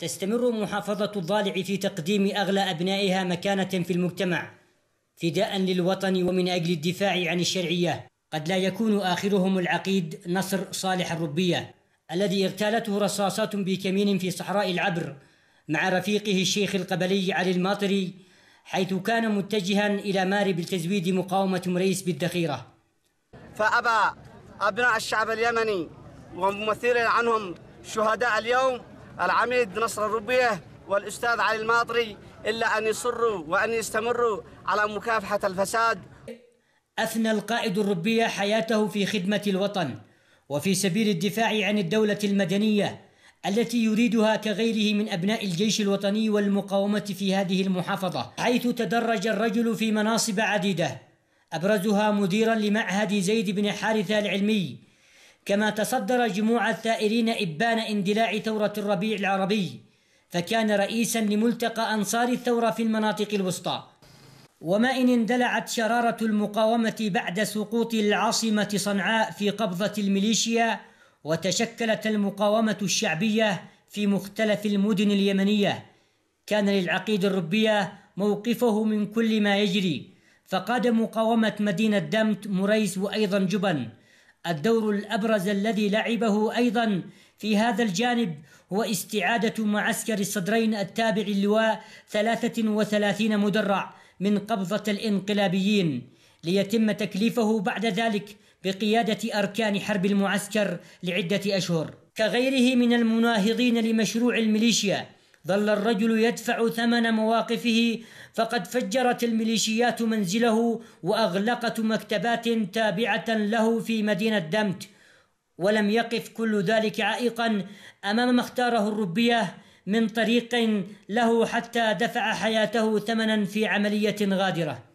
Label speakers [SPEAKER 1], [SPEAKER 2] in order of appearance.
[SPEAKER 1] تستمر محافظة الضالع في تقديم أغلى أبنائها مكانة في المجتمع فداء للوطن ومن أجل الدفاع عن الشرعية قد لا يكون آخرهم العقيد نصر صالح الربية الذي اغتالته رصاصات بكمين في صحراء العبر مع رفيقه الشيخ القبلي علي الماطري حيث كان متجها إلى مارب لتزويد مقاومة مريس بالذخيرة فأبى أبناء الشعب اليمني وممثلين عنهم شهداء اليوم العميد نصر الربية والأستاذ علي الماطري إلا أن يصروا وأن يستمروا على مكافحة الفساد أثنى القائد الربية حياته في خدمة الوطن وفي سبيل الدفاع عن الدولة المدنية التي يريدها كغيره من أبناء الجيش الوطني والمقاومة في هذه المحافظة حيث تدرج الرجل في مناصب عديدة أبرزها مديرا لمعهد زيد بن حارثة العلمي كما تصدر جموع الثائرين إبان اندلاع ثورة الربيع العربي فكان رئيسا لملتقى أنصار الثورة في المناطق الوسطى وما إن اندلعت شرارة المقاومة بعد سقوط العاصمة صنعاء في قبضة الميليشيا وتشكلت المقاومة الشعبية في مختلف المدن اليمنية كان للعقيد الربية موقفه من كل ما يجري فقاد مقاومة مدينة دمت مريس وأيضا جبن الدور الابرز الذي لعبه ايضا في هذا الجانب هو استعاده معسكر الصدرين التابع اللواء 33 مدرع من قبضه الانقلابيين ليتم تكليفه بعد ذلك بقياده اركان حرب المعسكر لعده اشهر كغيره من المناهضين لمشروع الميليشيا ظل الرجل يدفع ثمن مواقفه فقد فجرت الميليشيات منزله واغلقت مكتبات تابعه له في مدينه دمت ولم يقف كل ذلك عائقا امام ما اختاره الربيه من طريق له حتى دفع حياته ثمنا في عمليه غادره